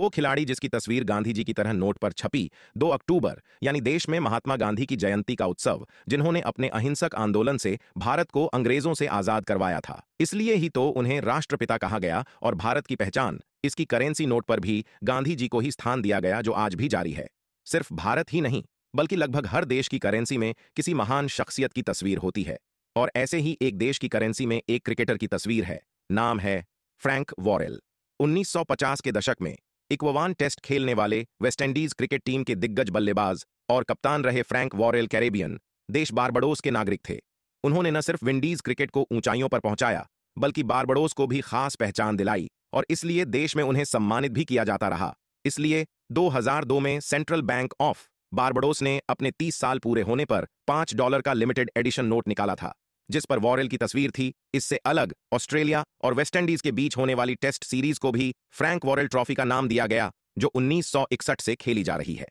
वो खिलाड़ी जिसकी तस्वीर गांधी जी की तरह नोट पर छपी 2 अक्टूबर यानी देश में महात्मा गांधी की जयंती का उत्सव जिन्होंने अपने अहिंसक आंदोलन से भारत को अंग्रेजों से आजाद करवाया था इसलिए ही तो उन्हें राष्ट्रपिता कहा गया और भारत की पहचान इसकी करेंसी नोट पर भी गांधी जी को ही स्थान दिया गया जो आज भी जारी है सिर्फ भारत ही नहीं बल्कि लगभग हर देश की करेंसी में किसी महान शख्सियत की तस्वीर होती है और ऐसे ही एक देश की करेंसी में एक क्रिकेटर की तस्वीर है नाम है फ्रैंक वॉरेल 1950 के दशक में इक्वान टेस्ट खेलने वाले वेस्टइंडीज क्रिकेट टीम के दिग्गज बल्लेबाज और कप्तान रहे फ्रैंक वॉरेल कैरेबियन देश बारबडोस के नागरिक थे उन्होंने न सिर्फ विंडीज क्रिकेट को ऊंचाइयों पर पहुंचाया बल्कि बारबडोस को भी खास पहचान दिलाई और इसलिए देश में उन्हें सम्मानित भी किया जाता रहा इसलिए 2002 में सेंट्रल बैंक ऑफ बारबडोस ने अपने 30 साल पूरे होने पर 5 डॉलर का लिमिटेड एडिशन नोट निकाला था जिस पर वॉरेल की तस्वीर थी इससे अलग ऑस्ट्रेलिया और वेस्टइंडीज के बीच होने वाली टेस्ट सीरीज को भी फ्रैंक वॉरेल ट्रॉफी का नाम दिया गया जो 1961 से खेली जा रही है